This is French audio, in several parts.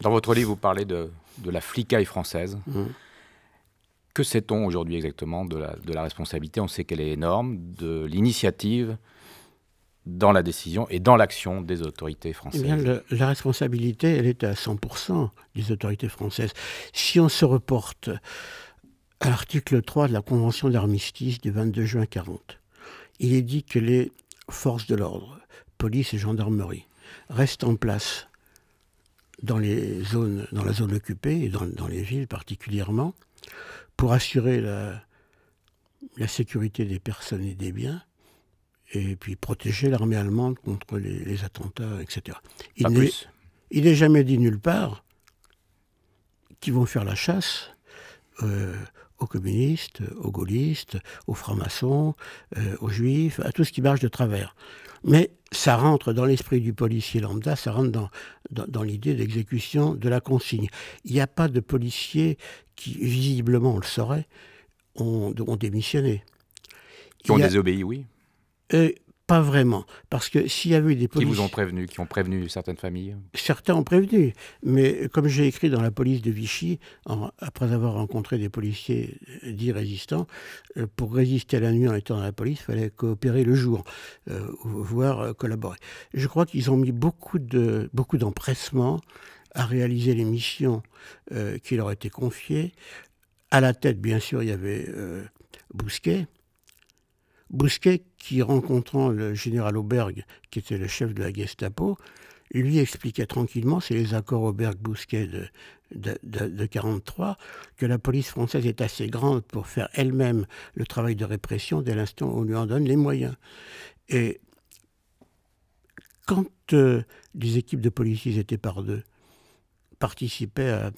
Dans votre livre, vous parlez de, la flicaille française. Mmh. Que sait-on aujourd'hui exactement de la, de la responsabilité On sait qu'elle est énorme, de l'initiative dans la décision et dans l'action des autorités eh françaises. la responsabilité, elle est à 100% des autorités françaises. Si on se reporte à l'article 3 de la Convention d'armistice du 22 juin 40, il est dit que les forces de l'ordre, police et gendarmerie, restent en place dans, les zones, dans la zone occupée, et dans, les villes particulièrement, pour assurer la, la sécurité des personnes et des biens, et puis protéger l'armée allemande contre les, attentats, etc. Il n'est, il n'est jamais dit nulle part qu'ils vont faire la chasse euh, aux communistes, aux gaullistes, aux francs-maçons, euh, aux juifs, à tout ce qui marche de travers. Mais ça rentre dans l'esprit du policier lambda, ça rentre dans, dans, l'idée d'exécution de la consigne. Il n'y a pas de policiers qui, visiblement, on le saurait, ont, démissionné. Qui ont désobéi, oui. Euh, pas vraiment. Parce que s'il y avait eu des policiers... Qui vous ont prévenu, qui ont prévenu certaines familles Certains ont prévenu. Mais comme j'ai écrit dans la police de Vichy, après avoir rencontré des policiers euh, dits résistants, euh, pour résister à la nuit en étant dans la police, il fallait coopérer le jour, euh, voire collaborer. Je crois qu'ils ont mis beaucoup d'empressement de, beaucoup à réaliser les missions qui leur étaient confiées. À la tête, bien sûr, il y avait Bousquet, Bousquet, qui rencontrant le général Auberg, qui était le chef de la Gestapo, lui expliquait tranquillement, c'est les accords Auberg-Bousquet de 1943, que la police française est assez grande pour faire elle-même le travail de répression dès l'instant où on lui en donne les moyens. Et quand euh, les équipes de policiers étaient par deux, participaient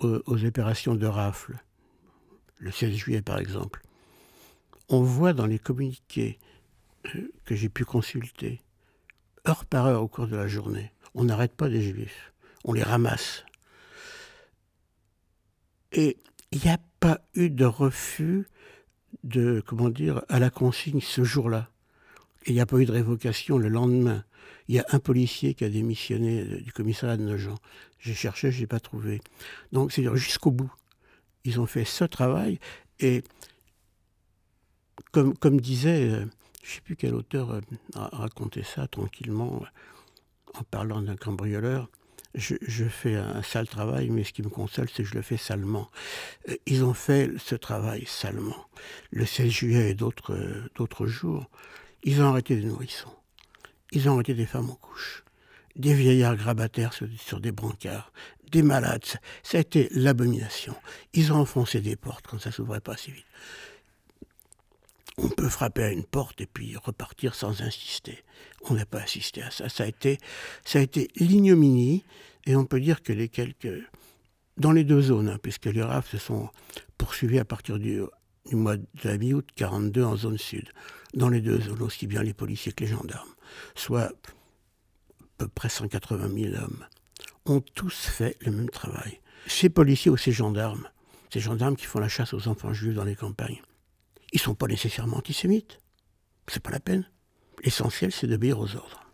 aux, aux opérations de rafle, le 16 juillet par exemple, on voit dans les communiqués euh, que j'ai pu consulter, heure par heure au cours de la journée, on n'arrête pas des juifs, on les ramasse. Et il n'y a pas eu de refus de, comment dire, à la consigne ce jour-là. Il n'y a pas eu de révocation le lendemain. Il y a un policier qui a démissionné euh, du commissariat de Nogent. J'ai cherché, je n'ai pas trouvé. Donc, c'est-à-dire jusqu'au bout. Ils ont fait ce travail et comme, disait, euh, je ne sais plus quel auteur euh, a raconté ça tranquillement euh, en parlant d'un cambrioleur. Je, fais un, sale travail, mais ce qui me console, c'est que je le fais salement. ils ont fait ce travail salement. Le 16 juillet et d'autres jours, ils ont arrêté des nourrissons. Ils ont arrêté des femmes en couche des vieillards grabataires sur, des brancards, des malades. Ça a été l'abomination. Ils ont enfoncé des portes quand ça s'ouvrait pas si vite on peut frapper à une porte et puis repartir sans insister. On n'a pas assisté à ça. Ça a été, ça a été l'ignominie. Et on peut dire que les quelques. Dans les deux zones, hein, puisque les RAF se sont poursuivis à partir du, mois de la mi-août 42 en zone sud. Dans les deux zones, aussi bien les policiers que les gendarmes. Soit à peu près 180 000 hommes ont tous fait le même travail. Ces policiers ou ces gendarmes, ces gendarmes qui font la chasse aux enfants juifs dans les campagnes, ils ne sont pas nécessairement antisémites. C'est pas la peine. L'essentiel, c'est d'obéir aux ordres.